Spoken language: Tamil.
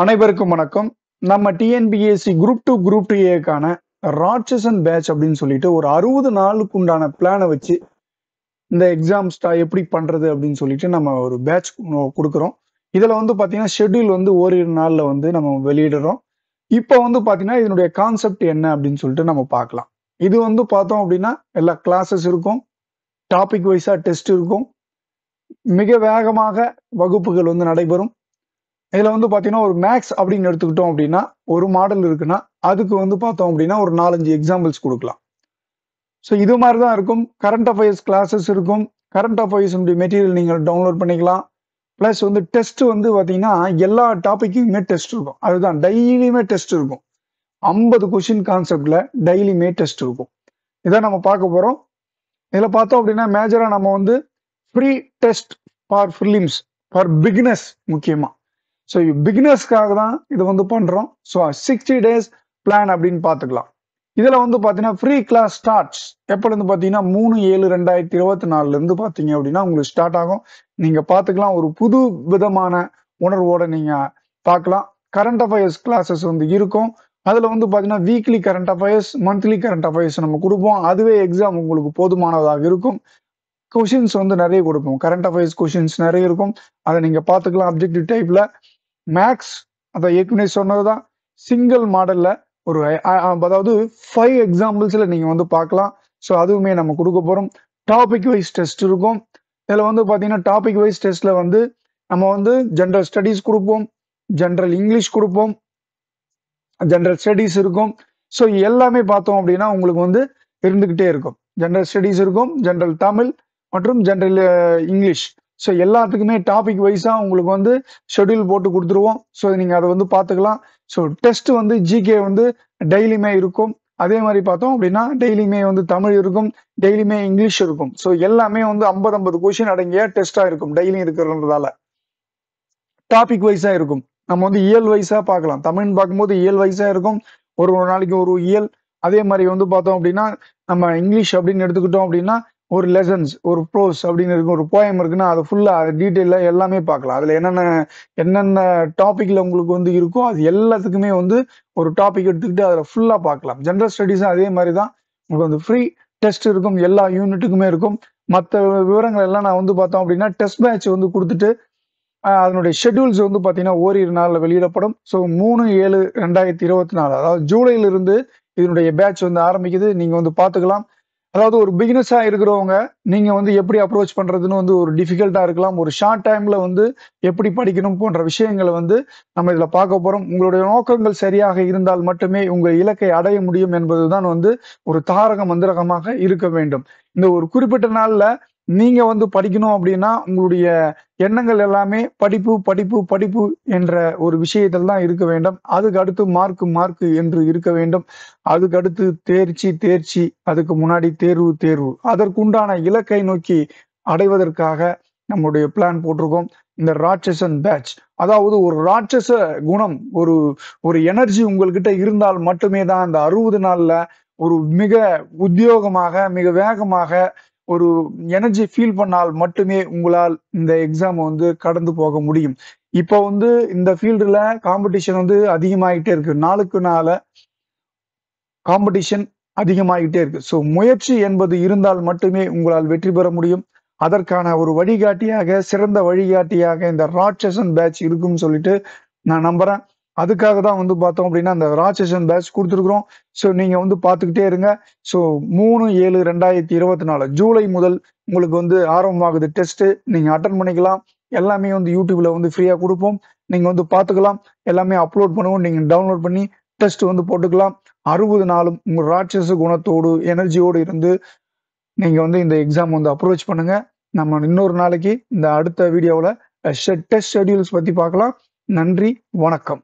அனைவருக்கும் வணக்கம் நம்ம TNPSC group two group two ஏக்கான ராட்சசன் பேட்ச் அப்படின்னு சொல்லிட்டு ஒரு அறுபது நாளுக்கு உண்டான பிளானை வச்சு இந்த எக்ஸாம்ஸ்டா எப்படி பண்றது அப்படின்னு சொல்லிட்டு நம்ம ஒரு பேட்ச் கொடுக்குறோம் இதில் வந்து பார்த்தீங்கன்னா ஷெட்யூல் வந்து ஓரிரு நாளில் வந்து நம்ம வெளியிடுறோம் இப்போ வந்து பார்த்தீங்கன்னா இதனுடைய கான்செப்ட் என்ன அப்படின்னு சொல்லிட்டு நம்ம பார்க்கலாம் இது வந்து பார்த்தோம் அப்படின்னா எல்லா கிளாஸஸ் இருக்கும் டாபிக் வைஸாக டெஸ்ட் இருக்கும் மிக வேகமாக வகுப்புகள் வந்து நடைபெறும் இதில் வந்து பார்த்தீங்கன்னா ஒரு மேக்ஸ் அப்படின்னு எடுத்துக்கிட்டோம் அப்படின்னா ஒரு மாடல் இருக்குன்னா அதுக்கு வந்து பார்த்தோம் அப்படின்னா ஒரு நாலஞ்சு எக்ஸாம்பிள்ஸ் கொடுக்கலாம் ஸோ இது மாதிரி தான் இருக்கும் கரண்ட் அஃபேர்ஸ் கிளாஸஸ் இருக்கும் கரண்ட் அஃபேர்ஸுடைய மெட்டீரியல் நீங்கள் டவுன்லோட் பண்ணிக்கலாம் ப்ளஸ் வந்து டெஸ்ட் வந்து பார்த்தீங்கன்னா எல்லா டாப்பிக்குமே டெஸ்ட் இருக்கும் அதுதான் டெய்லியுமே டெஸ்ட் இருக்கும் ஐம்பது கொஷின் கான்செப்டில் டெய்லியுமே டெஸ்ட் இருக்கும் இதான் நம்ம பார்க்க போகிறோம் இதில் பார்த்தோம் அப்படின்னா மேஜராக நம்ம வந்து free test for prelims for beginners முக்கியமாக ஸோ பிகினர்ஸ்க்காக தான் இது வந்து பண்ணுறோம் ஸோ சிக்ஸ்டி டேஸ் பிளான் அப்படின்னு பார்த்துக்கலாம் இதில் வந்து பார்த்தீங்கன்னா ஃப்ரீ கிளாஸ் ஸ்டார்ட்ஸ் எப்போலேருந்து பார்த்தீங்கன்னா மூணு ஏழு ரெண்டாயிரத்தி இருபத்தி நாலுலேருந்து பார்த்தீங்க அப்படின்னா உங்களுக்கு ஸ்டார்ட் ஆகும் நீங்கள் பார்த்துக்கலாம் ஒரு புது விதமான உணர்வோடு நீங்கள் பார்க்கலாம் கரண்ட் அஃபயர்ஸ் கிளாஸஸ் வந்து இருக்கும் அதில் வந்து பார்த்தீங்கன்னா weekly current affairs monthly current affairs நம்ம கொடுப்போம் அதுவே எக்ஸாம் உங்களுக்கு போதுமானதாக இருக்கும் கொஷின்ஸ் வந்து நிறைய கொடுப்போம் கரண்ட் அஃபேர்ஸ் கொஷின்ஸ் நிறைய இருக்கும் அதை நீங்கள் பார்த்துக்கலாம் அப்ஜெக்டிவ் டைப்பில் மேக்ஸ் அதை ஏற்கனவே சொன்னது தான் சிங்கிள் மாடலில் ஒரு அதாவது ஃபைவ் எக்ஸாம்பிள்ஸில் நீங்கள் வந்து பார்க்கலாம் ஸோ அதுவுமே நம்ம கொடுக்க போகிறோம் டாபிக் வைஸ் டெஸ்ட் இருக்கும் இதில் வந்து பார்த்தீங்கன்னா டாபிக் வைஸ் டெஸ்ட்டில் வந்து நம்ம வந்து ஜென்ரல் ஸ்டடீஸ் கொடுப்போம் ஜென்ரல் இங்கிலீஷ் கொடுப்போம் ஜென்ரல் ஸ்டடீஸ் இருக்கும் ஸோ எல்லாமே பார்த்தோம் அப்படின்னா உங்களுக்கு வந்து இருந்துக்கிட்டே இருக்கும் ஜென்ரல் ஸ்டடீஸ் இருக்கும் ஜென்ரல் தமிழ் மற்றும் ஜென்ரல் இங்கிலீஷ் ஸோ எல்லாத்துக்குமே டாபிக் வைஸாக உங்களுக்கு வந்து ஷெடியூல் போட்டு கொடுத்துருவோம் ஸோ நீங்கள் அதை வந்து பார்த்துக்கலாம் ஸோ டெஸ்ட் வந்து ஜிகே வந்து டெய்லியுமே இருக்கும் அதே மாதிரி பார்த்தோம் அப்படின்னா டெய்லியுமே வந்து தமிழ் இருக்கும் டெய்லியுமே இங்கிலீஷ் இருக்கும் ஸோ எல்லாமே வந்து ஐம்பது ஐம்பது கொஷின் அடங்கிய டெஸ்ட்டாக இருக்கும் டெய்லியும் இருக்கிறதுனால டாபிக் வைஸாக இருக்கும் நம்ம வந்து இயல் வைஸாக பார்க்கலாம் தமிழ்னு பார்க்கும்போது இயல் வைஸாக இருக்கும் ஒரு ஒரு நாளைக்கு ஒரு இயல் அதே மாதிரி வந்து பார்த்தோம் அப்படின்னா நம்ம இங்கிலீஷ் அப்படின்னு எடுத்துக்கிட்டோம் அப்படின்னா ஒரு லெசன்ஸ் ஒரு ப்ரோஸ் அப்படின்னு இருக்கும் ஒரு போயம் இருக்குன்னா அது ஃபுல்லாக அது டீட்டெயிலாக எல்லாமே பார்க்கலாம் அதில் என்னென்ன என்னென்ன டாப்பிக்கில் உங்களுக்கு வந்து இருக்கோ அது எல்லாத்துக்குமே வந்து ஒரு டாபிக் எடுத்துக்கிட்டு அதில் ஃபுல்லாக பார்க்கலாம் ஜென்ரல் ஸ்டடீஸும் அதே மாதிரி தான் உங்களுக்கு வந்து ஃப்ரீ டெஸ்ட் இருக்கும் எல்லா யூனிட்டுக்குமே இருக்கும் மற்ற விவரங்கள் எல்லாம் நான் வந்து பார்த்தோம் அப்படின்னா டெஸ்ட் பேட்ச் வந்து கொடுத்துட்டு அதனுடைய ஷெட்யூல்ஸ் வந்து பார்த்தீங்கன்னா ஓரிரு நாளில் வெளியிடப்படும் ஸோ மூணு ஏழு ரெண்டாயிரத்தி இருபத்தி நாலு அதாவது ஜூலையிலிருந்து இதனுடைய பேட்ச் வந்து ஆரம்பிக்குது நீங்கள் வந்து பார்த்துக்கலாம் அதாவது ஒரு பிகினஸாக இருக்கிறவங்க நீங்கள் வந்து எப்படி அப்ரோச் பண்ணுறதுன்னு வந்து ஒரு டிஃபிகல்ட்டாக இருக்கலாம் ஒரு ஷார்ட் டைமில் வந்து எப்படி படிக்கணும் போன்ற விஷயங்களை வந்து நம்ம இதில் பார்க்க போகிறோம் உங்களுடைய நோக்கங்கள் சரியாக இருந்தால் மட்டுமே உங்கள் இலக்கை அடைய முடியும் என்பதுதான் வந்து ஒரு தாரக மந்திரகமாக இருக்க வேண்டும் இந்த ஒரு குறிப்பிட்ட நாளில் நீங்க வந்து படிக்கணும் அப்படின்னா உங்களுடைய எண்ணங்கள் எல்லாமே படிப்பு படிப்பு படிப்பு என்ற ஒரு விஷயத்தில் தான் இருக்க வேண்டும் அதுக்கு அடுத்து மார்க் மார்க் என்று இருக்க வேண்டும் அதுக்கு அடுத்து தேர்ச்சி தேர்ச்சி அதுக்கு முன்னாடி தேர்வு தேர்வு அதற்குண்டான இலக்கை நோக்கி அடைவதற்காக நம்முடைய பிளான் போட்டிருக்கோம் இந்த ராட்சசன் பேட்ச் அதாவது ஒரு ராட்சச குணம் ஒரு ஒரு எனர்ஜி உங்கள்கிட்ட இருந்தால் மட்டுமே தான் அந்த அறுபது நாள்ல ஒரு மிக உத்தியோகமாக மிக வேகமாக ஒரு எனர்ஜி ஃபீல் பண்ணால் மட்டுமே உங்களால் இந்த எக்ஸாமை வந்து கடந்து போக முடியும் இப்போ வந்து இந்த ஃபீல்டில் காம்படிஷன் வந்து அதிகமாகிட்டே இருக்கு நாளுக்கு நாள காம்படிஷன் அதிகமாகிட்டே இருக்கு ஸோ முயற்சி என்பது இருந்தால் மட்டுமே உங்களால் வெற்றி பெற முடியும் அதற்கான ஒரு வழிகாட்டியாக சிறந்த வழிகாட்டியாக இந்த ராட்சசன் பேட்ச் இருக்கும்னு சொல்லிட்டு நான் நம்புறேன் அதுக்காக தான் வந்து பார்த்தோம் அப்படின்னா அந்த ராட்சசன் பேட்ச் கொடுத்துருக்குறோம் ஸோ நீங்கள் வந்து பார்த்துக்கிட்டே இருங்க ஸோ மூணு ஏழு ரெண்டாயிரத்தி இருபத்தி நாலு ஜூலை முதல் உங்களுக்கு வந்து ஆரம்பமாகுது டெஸ்ட்டு நீங்கள் அட்டன் பண்ணிக்கலாம் எல்லாமே வந்து யூடியூப்பில் வந்து ஃப்ரீயாக கொடுப்போம் நீங்கள் வந்து பார்த்துக்கலாம் எல்லாமே அப்லோட் பண்ணுவோம் நீங்கள் டவுன்லோட் பண்ணி டெஸ்ட் வந்து போட்டுக்கலாம் அறுபது நாளும் உங்கள் ராட்சச குணத்தோடு எனர்ஜியோடு இருந்து நீங்கள் வந்து இந்த எக்ஸாம் வந்து அப்ரோச் பண்ணுங்கள் நம்ம இன்னொரு நாளைக்கு இந்த அடுத்த வீடியோவில் டெஸ்ட் ஷெட்யூல்ஸ் பற்றி பார்க்கலாம் நன்றி வணக்கம்